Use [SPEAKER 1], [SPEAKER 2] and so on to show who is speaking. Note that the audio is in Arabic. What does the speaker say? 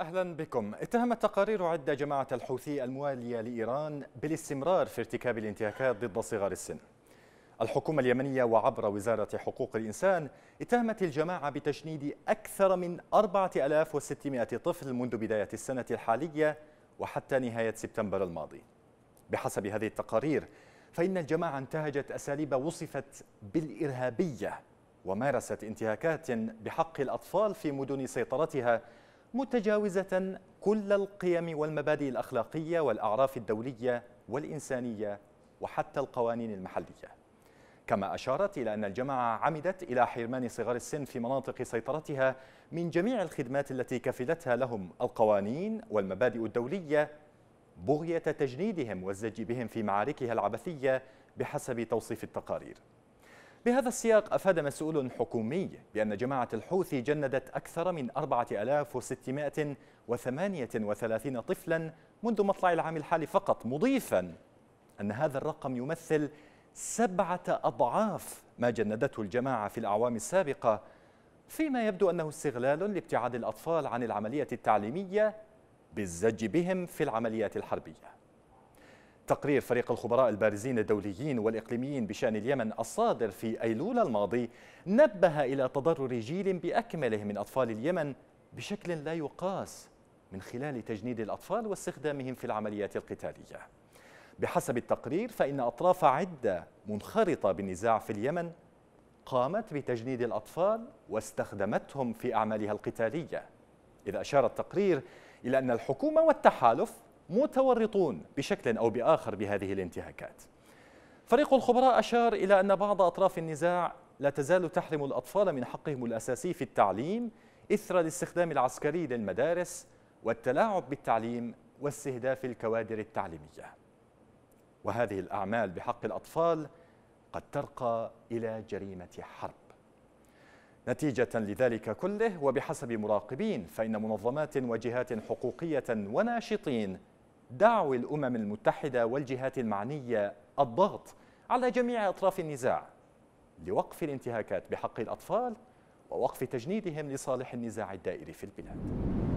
[SPEAKER 1] أهلا بكم اتهمت تقارير عدة جماعة الحوثي الموالية لإيران بالاستمرار في ارتكاب الانتهاكات ضد صغار السن الحكومة اليمنية وعبر وزارة حقوق الإنسان اتهمت الجماعة بتجنيد أكثر من 4600 طفل منذ بداية السنة الحالية وحتى نهاية سبتمبر الماضي بحسب هذه التقارير فإن الجماعة انتهجت أساليب وصفت بالإرهابية ومارست انتهاكات بحق الأطفال في مدن سيطرتها متجاوزة كل القيم والمبادئ الأخلاقية والأعراف الدولية والإنسانية وحتى القوانين المحلية كما أشارت إلى أن الجماعة عمدت إلى حرمان صغار السن في مناطق سيطرتها من جميع الخدمات التي كفلتها لهم القوانين والمبادئ الدولية بغية تجنيدهم والزج بهم في معاركها العبثية بحسب توصيف التقارير بهذا السياق أفاد مسؤول حكومي بأن جماعة الحوثي جندت أكثر من 4638 طفلا منذ مطلع العام الحالي فقط مضيفا أن هذا الرقم يمثل سبعة أضعاف ما جندته الجماعة في الأعوام السابقة فيما يبدو أنه استغلال لابتعاد الأطفال عن العملية التعليمية بالزج بهم في العمليات الحربية تقرير فريق الخبراء البارزين الدوليين والإقليميين بشأن اليمن الصادر في أيلول الماضي نبه إلى تضرر جيل بأكمله من أطفال اليمن بشكل لا يقاس من خلال تجنيد الأطفال واستخدامهم في العمليات القتالية بحسب التقرير فإن أطراف عدة منخرطة بالنزاع في اليمن قامت بتجنيد الأطفال واستخدمتهم في أعمالها القتالية إذا أشار التقرير إلى أن الحكومة والتحالف متورطون بشكل أو بآخر بهذه الانتهاكات فريق الخبراء أشار إلى أن بعض أطراف النزاع لا تزال تحرم الأطفال من حقهم الأساسي في التعليم إثر الاستخدام العسكري للمدارس والتلاعب بالتعليم واستهداف الكوادر التعليمية وهذه الأعمال بحق الأطفال قد ترقى إلى جريمة حرب نتيجة لذلك كله وبحسب مراقبين فإن منظمات وجهات حقوقية وناشطين دعوى الأمم المتحدة والجهات المعنية الضغط على جميع أطراف النزاع لوقف الانتهاكات بحق الأطفال ووقف تجنيدهم لصالح النزاع الدائري في البلاد